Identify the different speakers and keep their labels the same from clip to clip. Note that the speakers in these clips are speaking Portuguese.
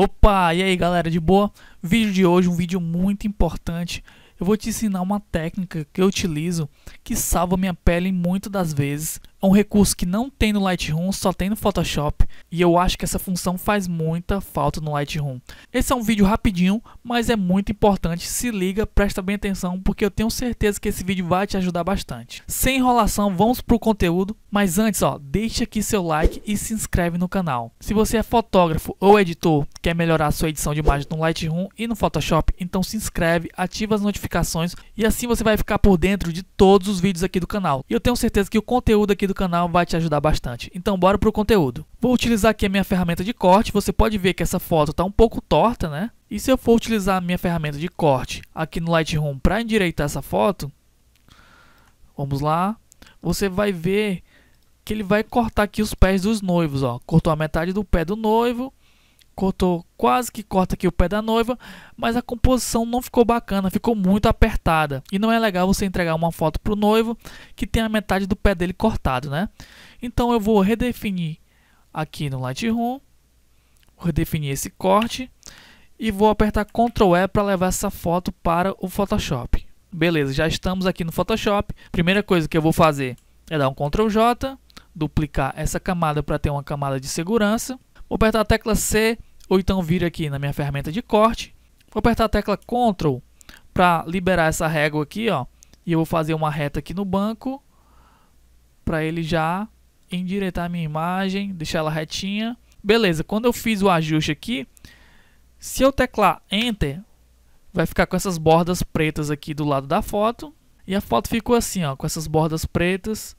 Speaker 1: Opa, e aí galera, de boa? Vídeo de hoje, um vídeo muito importante. Eu vou te ensinar uma técnica que eu utilizo que salva minha pele muito das vezes é um recurso que não tem no Lightroom, só tem no Photoshop, e eu acho que essa função faz muita falta no Lightroom. Esse é um vídeo rapidinho, mas é muito importante, se liga, presta bem atenção, porque eu tenho certeza que esse vídeo vai te ajudar bastante. Sem enrolação, vamos pro conteúdo, mas antes, ó, deixa aqui seu like e se inscreve no canal. Se você é fotógrafo ou editor, quer melhorar sua edição de imagem no Lightroom e no Photoshop, então se inscreve, ativa as notificações e assim você vai ficar por dentro de todos os vídeos aqui do canal. E eu tenho certeza que o conteúdo aqui do canal vai te ajudar bastante. Então bora pro conteúdo. Vou utilizar aqui a minha ferramenta de corte, você pode ver que essa foto está um pouco torta, né? E se eu for utilizar a minha ferramenta de corte aqui no Lightroom para endireitar essa foto, vamos lá, você vai ver que ele vai cortar aqui os pés dos noivos, ó. Cortou a metade do pé do noivo cortou quase que corta aqui o pé da noiva, mas a composição não ficou bacana, ficou muito apertada. E não é legal você entregar uma foto pro noivo que tem a metade do pé dele cortado, né? Então eu vou redefinir aqui no Lightroom, vou redefinir esse corte e vou apertar Ctrl E para levar essa foto para o Photoshop. Beleza, já estamos aqui no Photoshop. Primeira coisa que eu vou fazer é dar um Ctrl J, duplicar essa camada para ter uma camada de segurança. Vou apertar a tecla C ou então vir aqui na minha ferramenta de corte, vou apertar a tecla Ctrl para liberar essa régua aqui, ó, e eu vou fazer uma reta aqui no banco para ele já endireitar a minha imagem, deixar ela retinha. Beleza, quando eu fiz o ajuste aqui, se eu teclar Enter, vai ficar com essas bordas pretas aqui do lado da foto. E a foto ficou assim, ó, com essas bordas pretas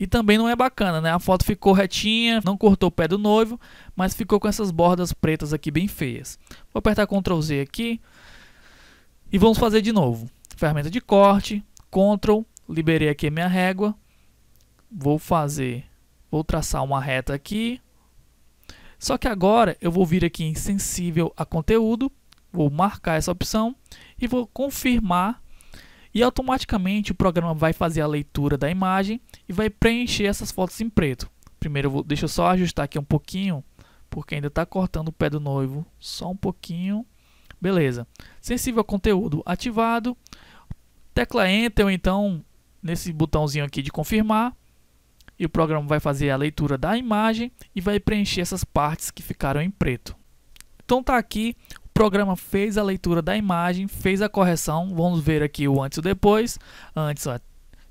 Speaker 1: e também não é bacana, né? A foto ficou retinha, não cortou o pé do noivo, mas ficou com essas bordas pretas aqui bem feias. Vou apertar Ctrl Z aqui e vamos fazer de novo. Ferramenta de corte, Ctrl, liberei aqui a minha régua. Vou fazer, vou traçar uma reta aqui. Só que agora eu vou vir aqui em sensível a conteúdo, vou marcar essa opção e vou confirmar e automaticamente o programa vai fazer a leitura da imagem e vai preencher essas fotos em preto. Primeiro vou, deixa eu só ajustar aqui um pouquinho, porque ainda está cortando o pé do noivo, só um pouquinho. Beleza. Sensível ao conteúdo ativado. Tecla Enter ou então nesse botãozinho aqui de confirmar. E o programa vai fazer a leitura da imagem e vai preencher essas partes que ficaram em preto. Então tá aqui programa fez a leitura da imagem, fez a correção. Vamos ver aqui o antes e o depois. Antes ó,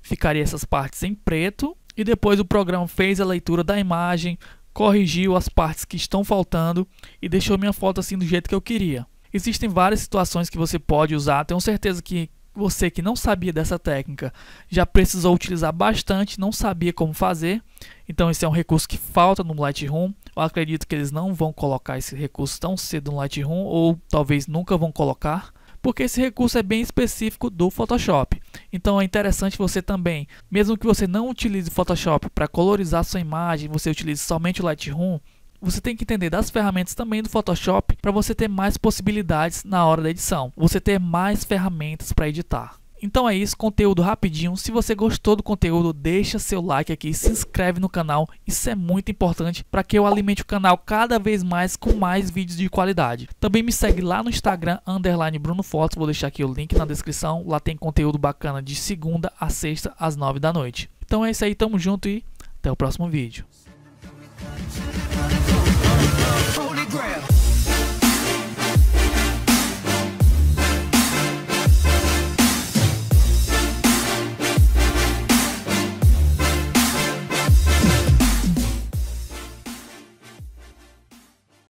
Speaker 1: ficaria essas partes em preto e depois o programa fez a leitura da imagem, corrigiu as partes que estão faltando e deixou minha foto assim do jeito que eu queria. Existem várias situações que você pode usar. Tenho certeza que você que não sabia dessa técnica já precisou utilizar bastante, não sabia como fazer. Então esse é um recurso que falta no Lightroom. Eu acredito que eles não vão colocar esse recurso tão cedo no Lightroom ou talvez nunca vão colocar, porque esse recurso é bem específico do Photoshop. Então é interessante você também, mesmo que você não utilize o Photoshop para colorizar sua imagem, você utilize somente o Lightroom, você tem que entender das ferramentas também do Photoshop para você ter mais possibilidades na hora da edição, você ter mais ferramentas para editar. Então é isso, conteúdo rapidinho. Se você gostou do conteúdo, deixa seu like aqui, se inscreve no canal. Isso é muito importante para que eu alimente o canal cada vez mais com mais vídeos de qualidade. Também me segue lá no Instagram, underline Bruno Fotos. Vou deixar aqui o link na descrição. Lá tem conteúdo bacana de segunda a sexta às nove da noite. Então é isso aí, tamo junto e até o próximo vídeo.